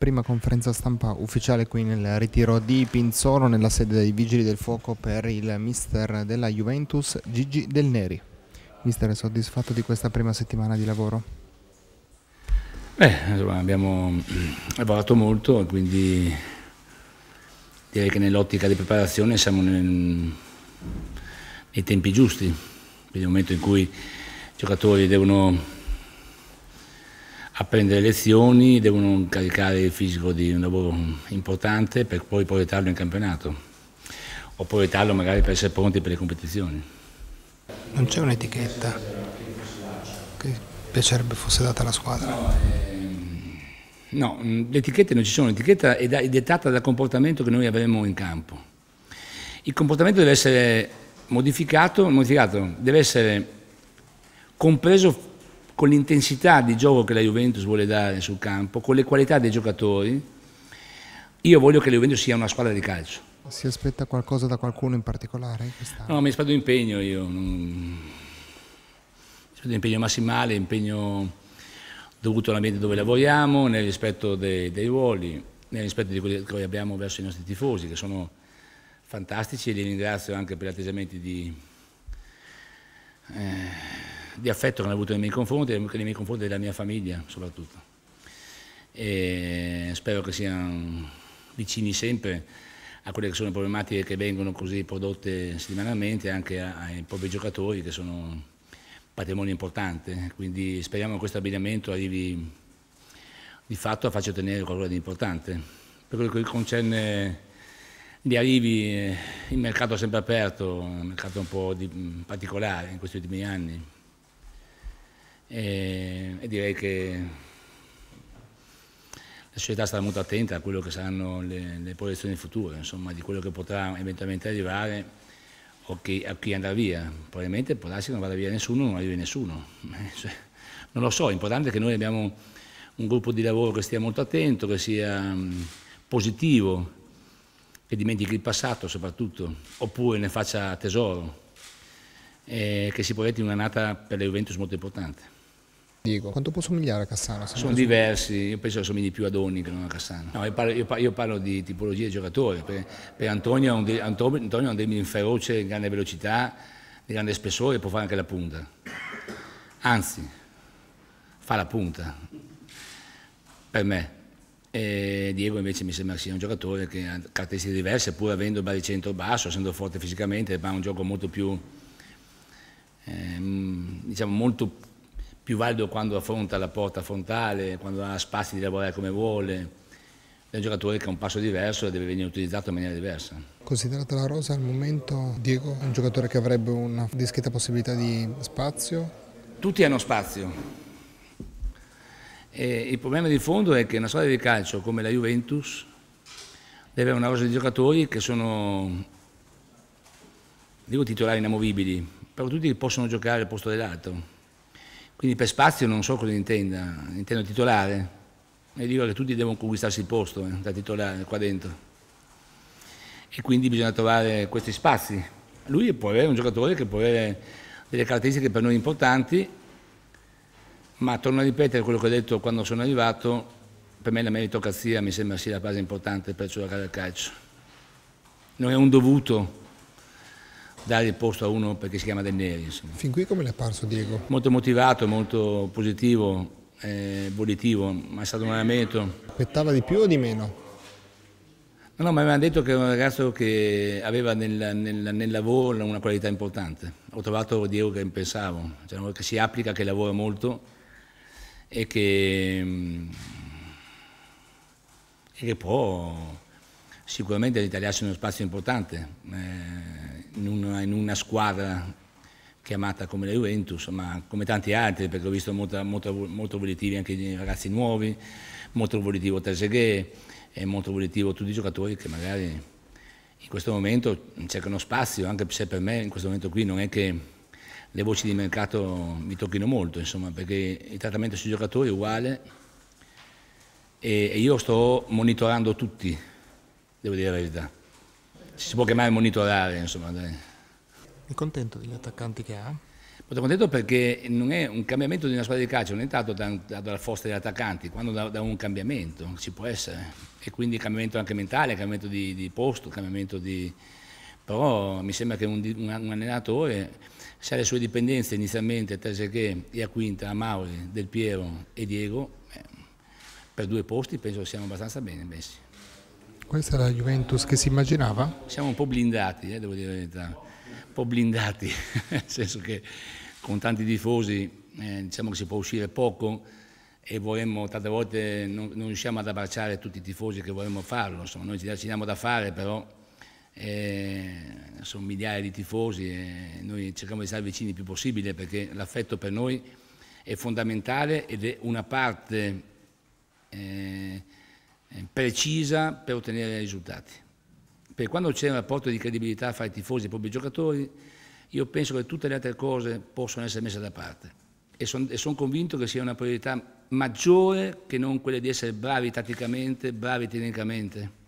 prima conferenza stampa ufficiale qui nel ritiro di Pinzolo nella sede dei Vigili del Fuoco per il mister della Juventus Gigi Del Neri. Mister, è soddisfatto di questa prima settimana di lavoro? Beh, insomma, abbiamo mm, lavorato molto e quindi direi che nell'ottica di preparazione siamo nel, nei tempi giusti, quindi il momento in cui i giocatori devono a prendere lezioni, devono caricare il fisico di un lavoro importante per poi proiettarlo in campionato o proiettarlo magari per essere pronti per le competizioni. Non c'è un'etichetta che piacerebbe fosse data alla squadra? No, ehm, mm, le etichette non ci sono, l'etichetta è, è dettata dal comportamento che noi avremo in campo. Il comportamento deve essere modificato, modificato deve essere compreso con l'intensità di gioco che la Juventus vuole dare sul campo, con le qualità dei giocatori, io voglio che la Juventus sia una squadra di calcio. Si aspetta qualcosa da qualcuno in particolare? No, mi aspetto un impegno io. Mi aspetto un impegno massimale, impegno dovuto all'ambiente dove lavoriamo, nel rispetto dei, dei ruoli, nel rispetto di quelli che abbiamo verso i nostri tifosi, che sono fantastici e li ringrazio anche per gli atteggiamenti di... Eh, di affetto che hanno avuto nei miei confronti, e nei miei confronti della mia famiglia soprattutto. E spero che siano vicini sempre a quelle che sono le problematiche che vengono così prodotte settimanalmente anche ai propri giocatori che sono patrimonio importante, quindi speriamo che questo abbigliamento arrivi di fatto a farci ottenere qualcosa di importante. Per quello che concerne gli arrivi, eh, il mercato è sempre aperto, è un mercato un po' particolare in questi ultimi anni, e, eh, e direi che la società sarà molto attenta a quello che saranno le, le proiezioni future, insomma, di quello che potrà eventualmente arrivare o chi, a chi andrà via. Probabilmente può darsi che non vada via nessuno, non arrivi nessuno. Eh, cioè, non lo so, è importante che noi abbiamo un gruppo di lavoro che stia molto attento, che sia mm, positivo, che dimentichi il passato soprattutto, oppure ne faccia tesoro, e eh, che si proietti un'annata per la Juventus molto importante. Diego, quanto può somigliare a Cassano? Sono diversi, io penso che somigli più a Donni che non a Cassano. No, io, parlo, io, parlo, io, parlo, di tipologie di giocatore, per, per Antonio, è un, de, Antonio è un demine feroce, di grande velocità, di grande spessore, può fare anche la punta. Anzi, fa la punta, per me. E Diego invece mi sembra sia un giocatore che ha caratteristiche diverse, pur avendo il baricentro basso, essendo forte fisicamente, ma ha un gioco molto più, eh, diciamo, molto più più valido quando affronta la porta frontale, quando ha spazi di lavorare come vuole. È un giocatore che ha un passo diverso e deve venire utilizzato in maniera diversa. Considerata la rosa al momento, Diego è un giocatore che avrebbe una discreta possibilità di spazio? Tutti hanno spazio. E il problema di fondo è che una squadra di calcio come la Juventus deve avere una rosa di giocatori che sono, dico titolari inamovibili, però tutti possono giocare al posto dell'altro. Quindi per spazio non so cosa intenda, intendo titolare. E dico che tutti devono conquistarsi il posto eh, da titolare qua dentro. E quindi bisogna trovare questi spazi. Lui può avere un giocatore che può avere delle caratteristiche per noi importanti, ma torno a ripetere quello che ho detto quando sono arrivato, per me la meritocrazia mi sembra sia la base importante per giocare al calcio. Non è un dovuto dare il posto a uno perché si chiama Del Neri. Insomma. Fin qui come le è apparso Diego? Molto motivato, molto positivo, eh, volitivo, ma è stato un allenamento. Aspettava di più o di meno? No, no, ma avevano detto che era un ragazzo che aveva nel, nel, nel, lavoro una qualità importante. Ho trovato Diego che pensavo, cioè, che si applica, che lavora molto e che, mm, e che può sicuramente l'Italia italiani uno spazio importante eh, in, una, in, una, squadra chiamata come la Juventus, ma come tanti altri, perché ho visto molto, molto, molto volitivi anche i ragazzi nuovi, molto volitivo Taseghe e molto volitivo tutti i giocatori che magari in questo momento cercano spazio, anche se per me in questo momento qui non è che le voci di mercato mi tocchino molto, insomma, perché il trattamento sui giocatori è uguale e io sto monitorando tutti devo dire la verità. Ci si può chiamare monitorare, insomma. Dai. È contento degli attaccanti che ha? Sono contento perché non è un cambiamento di una squadra di calcio, non è dato da, da, dalla forza degli attaccanti, quando da, da, un cambiamento, ci può essere. E quindi cambiamento anche mentale, cambiamento di, di posto, cambiamento di... Però mi sembra che un, un, un allenatore, se ha le sue dipendenze inizialmente a Trezeguet e a Quinta, a Mauri, Del Piero e Diego, eh, per due posti penso siamo abbastanza bene messi. Questa è la Juventus che si immaginava? Siamo un po' blindati, eh, devo dire la verità, un po' blindati, nel senso che con tanti tifosi eh, diciamo che si può uscire poco e vorremmo, tante volte non, non, riusciamo ad abbracciare tutti i tifosi che vorremmo farlo, insomma noi ci diamo da fare però eh, sono migliaia di tifosi e noi cerchiamo di stare vicini il più possibile perché l'affetto per noi è fondamentale ed è una parte... Eh, eh, precisa per ottenere risultati. Per quando c'è un rapporto di credibilità fra i tifosi e i propri giocatori, io penso che tutte le altre cose possono essere messe da parte e sono son convinto che sia una priorità maggiore che non quella di essere bravi tatticamente, bravi tecnicamente.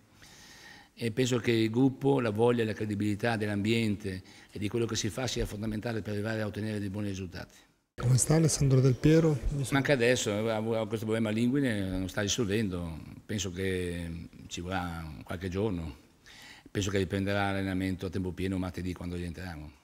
E penso che il gruppo, la voglia e la credibilità dell'ambiente e di quello che si fa sia fondamentale per arrivare a ottenere dei buoni risultati. Come sta Alessandro Del Piero? Ma anche adesso ha questo problema linguine, lo sta risolvendo, penso che ci vorrà qualche giorno, penso che riprenderà l'allenamento a tempo pieno martedì quando rientriamo.